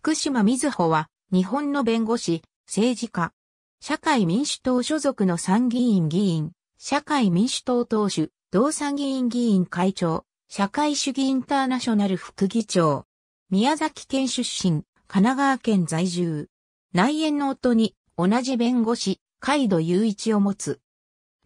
福島瑞穂は、日本の弁護士、政治家、社会民主党所属の参議院議員、社会民主党党首、同参議院議員会長、社会主義インターナショナル副議長。宮崎県出身、神奈川県在住。内縁の夫に同じ弁護士、海戸雄一を持つ。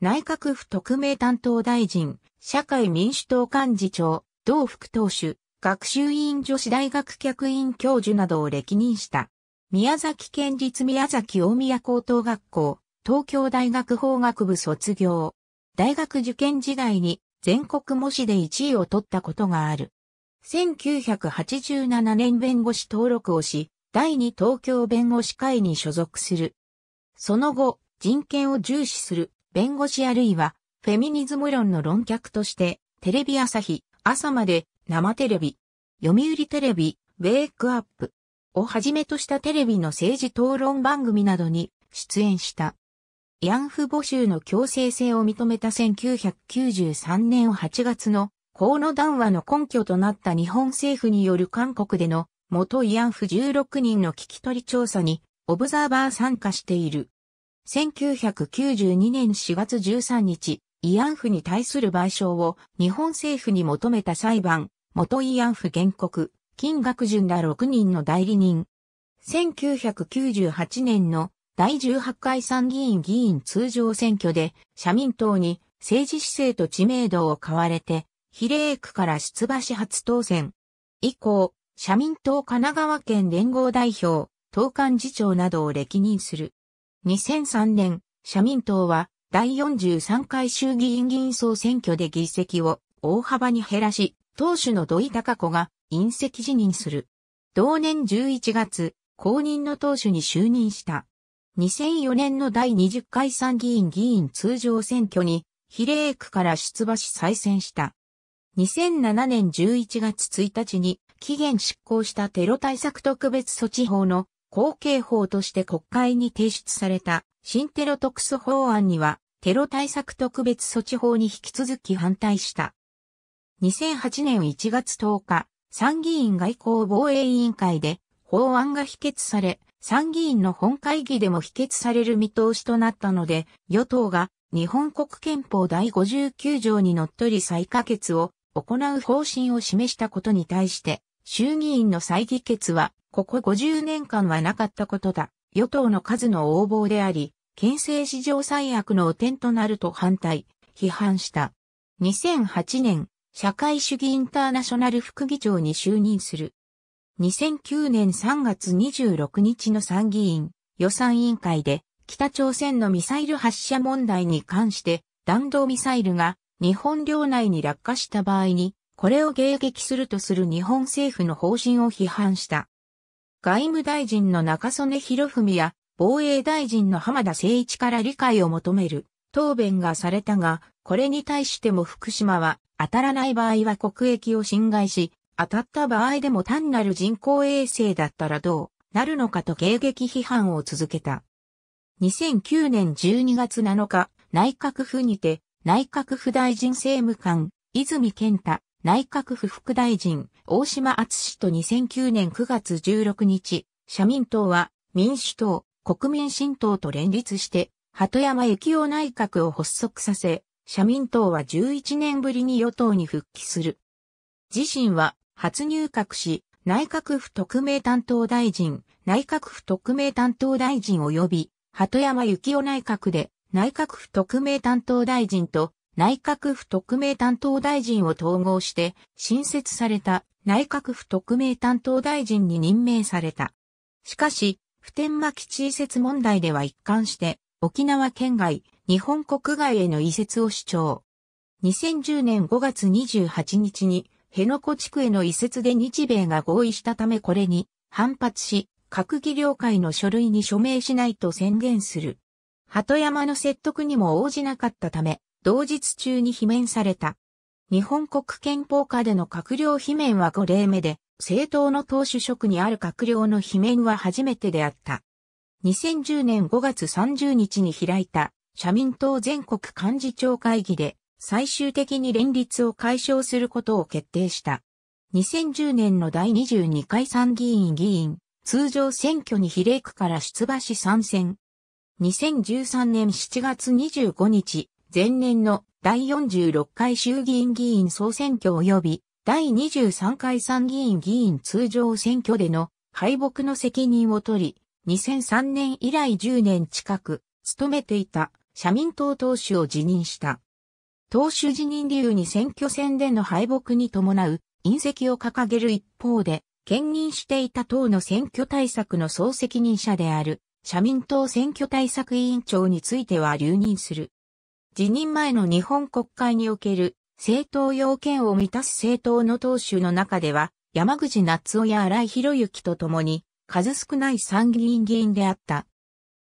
内閣府特命担当大臣、社会民主党幹事長、同副党首、学習院女子大学客員教授などを歴任した。宮崎県立宮崎大宮高等学校、東京大学法学部卒業。大学受験時代に全国模試で1位を取ったことがある。1987年弁護士登録をし、第2東京弁護士会に所属する。その後、人権を重視する弁護士あるいはフェミニズム論の論客として、テレビ朝日、朝まで生テレビ、読売テレビ、ウェイクアップをはじめとしたテレビの政治討論番組などに出演した。慰安婦募集の強制性を認めた1993年8月の河野談話の根拠となった日本政府による韓国での元慰安婦16人の聞き取り調査にオブザーバー参加している。1992年4月13日、慰安婦に対する賠償を日本政府に求めた裁判、元慰安婦原告、金学順ら6人の代理人。1998年の第18回参議院議員通常選挙で社民党に政治姿勢と知名度を買われて、比例区から出馬し初当選。以降、社民党神奈川県連合代表、党幹事長などを歴任する。2003年、社民党は第43回衆議院議員総選挙で議席を大幅に減らし、当主の土井隆子が隕石辞任する。同年11月、公認の党首に就任した。2004年の第20回参議院議員通常選挙に比例区から出馬し再選した。2007年11月1日に期限執行したテロ対策特別措置法の後継法として国会に提出された新テロ特措法案にはテロ対策特別措置法に引き続き反対した。2008年1月10日、参議院外交防衛委員会で法案が否決され、参議院の本会議でも否決される見通しとなったので、与党が日本国憲法第59条にのっとり再可決を行う方針を示したことに対して、衆議院の再議決は、ここ50年間はなかったことだ。与党の数の横暴であり、憲政史上最悪の汚点となると反対、批判した。2008年社会主義インターナショナル副議長に就任する。2009年3月26日の参議院予算委員会で北朝鮮のミサイル発射問題に関して弾道ミサイルが日本領内に落下した場合にこれを迎撃するとする日本政府の方針を批判した。外務大臣の中曽根博文や防衛大臣の浜田誠一から理解を求める答弁がされたが、これに対しても福島は、当たらない場合は国益を侵害し、当たった場合でも単なる人工衛星だったらどうなるのかと迎撃批判を続けた。2009年12月7日、内閣府にて、内閣府大臣政務官、泉健太、内閣府副大臣、大島厚氏と2009年9月16日、社民党は民主党、国民新党と連立して、鳩山幸夫内閣を発足させ、社民党は11年ぶりに与党に復帰する。自身は初入閣し、内閣府特命担当大臣、内閣府特命担当大臣及び、鳩山幸夫内閣で内閣府特命担当大臣と内閣府特命担当大臣を統合して新設された内閣府特命担当大臣に任命された。しかし、普天間基地移設問題では一貫して沖縄県外日本国外への移設を主張。2010年5月28日に、辺野古地区への移設で日米が合意したためこれに反発し、閣議了解の書類に署名しないと宣言する。鳩山の説得にも応じなかったため、同日中に罷免された。日本国憲法下での閣僚罷免は5例目で、政党の党首職にある閣僚の罷免は初めてであった。2010年5月30日に開いた社民党全国幹事長会議で最終的に連立を解消することを決定した。2010年の第22回参議院議員、通常選挙に比例区から出馬し参戦。2013年7月25日、前年の第46回衆議院議員総選挙及び第23回参議院議員通常選挙での敗北の責任を取り、2003年以来10年近く務めていた社民党党首を辞任した。党首辞任理由に選挙戦での敗北に伴う隕石を掲げる一方で、兼任していた党の選挙対策の総責任者である社民党選挙対策委員長については留任する。辞任前の日本国会における政党要件を満たす政党の党首の中では、山口夏夫や荒井博之と共に、数少ない参議院議員であった。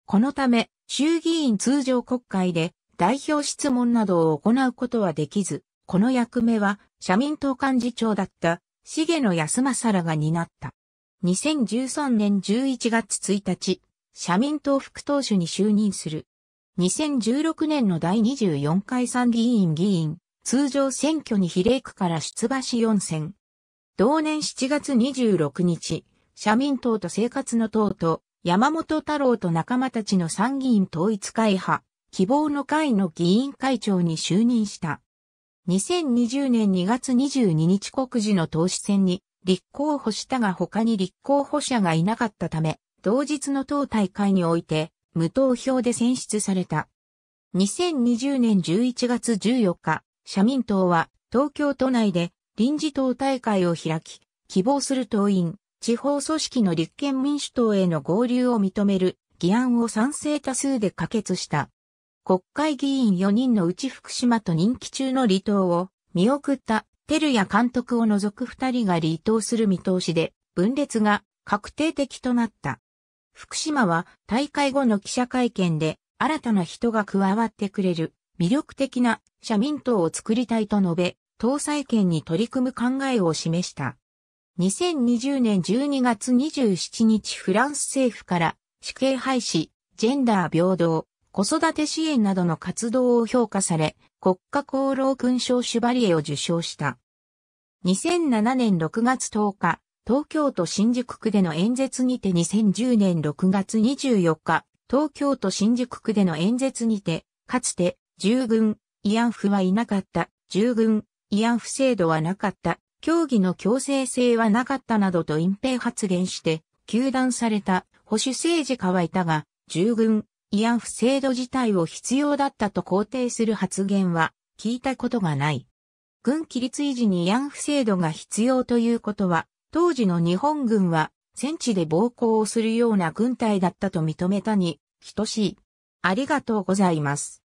このため、衆議院通常国会で代表質問などを行うことはできず、この役目は社民党幹事長だった重野康正らが担った。2013年11月1日、社民党副党首に就任する。2016年の第24回参議院議員、通常選挙に比例区から出馬し4選。同年7月26日、社民党と生活の党と山本太郎と仲間たちの参議院統一会派、希望の会の議員会長に就任した。2020年2月22日告示の党首選に立候補したが他に立候補者がいなかったため、同日の党大会において無投票で選出された。2020年11月14日、社民党は東京都内で臨時党大会を開き、希望する党員地方組織の立憲民主党への合流を認める議案を賛成多数で可決した。国会議員4人のうち福島と任期中の離党を見送ったテルや監督を除く2人が離党する見通しで分裂が確定的となった。福島は大会後の記者会見で新たな人が加わってくれる魅力的な社民党を作りたいと述べ、党載権に取り組む考えを示した。2020年12月27日フランス政府から死刑廃止、ジェンダー平等、子育て支援などの活動を評価され、国家功労勲章シュバリエを受賞した。2007年6月10日、東京都新宿区での演説にて2010年6月24日、東京都新宿区での演説にて、かつて、従軍、慰安婦はいなかった、従軍、慰安婦制度はなかった、協議の強制性はなかったなどと隠蔽発言して、求断された保守政治家はいたが、従軍、慰安婦制度自体を必要だったと肯定する発言は聞いたことがない。軍規律維持に慰安婦制度が必要ということは、当時の日本軍は戦地で暴行をするような軍隊だったと認めたに等しい。ありがとうございます。